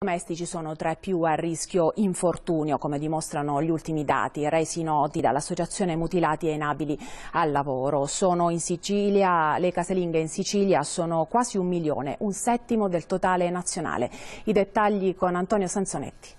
domestici sono tra i più a rischio infortunio, come dimostrano gli ultimi dati resi noti dall'Associazione Mutilati e Inabili al Lavoro. Sono in Sicilia, le casalinghe in Sicilia sono quasi un milione, un settimo del totale nazionale. I dettagli con Antonio Sanzonetti.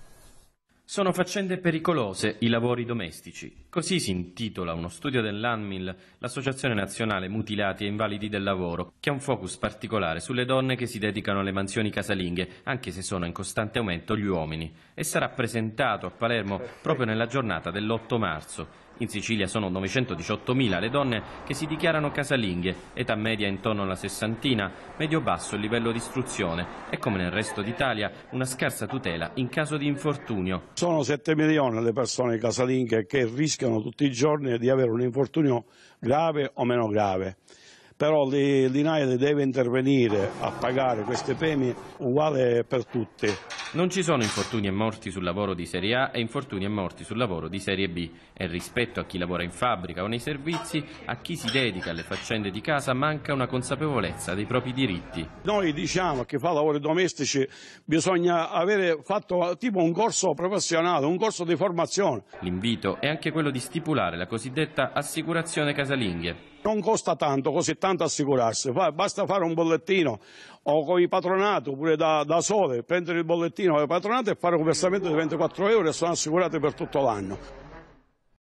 Sono faccende pericolose i lavori domestici. Così si intitola uno studio dell'ANMIL, l'Associazione Nazionale Mutilati e Invalidi del Lavoro, che ha un focus particolare sulle donne che si dedicano alle mansioni casalinghe, anche se sono in costante aumento gli uomini, e sarà presentato a Palermo proprio nella giornata dell'8 marzo. In Sicilia sono 918.000 le donne che si dichiarano casalinghe, età media intorno alla sessantina, medio-basso il livello di istruzione e come nel resto d'Italia una scarsa tutela in caso di infortunio. Sono 7 milioni le persone casalinghe che rischiano tutti i giorni di avere un infortunio grave o meno grave però l'INAIL deve intervenire a pagare queste pene uguale per tutti. Non ci sono infortuni e morti sul lavoro di Serie A e infortuni e morti sul lavoro di Serie B. E rispetto a chi lavora in fabbrica o nei servizi, a chi si dedica alle faccende di casa manca una consapevolezza dei propri diritti. Noi diciamo che fa lavori domestici bisogna avere fatto tipo un corso professionale, un corso di formazione. L'invito è anche quello di stipulare la cosiddetta assicurazione casalinghe non costa tanto, così tanto assicurarsi, basta fare un bollettino o con i patronati oppure da, da sole, prendere il bollettino con i patronati e fare un versamento di 24 euro e sono assicurati per tutto l'anno.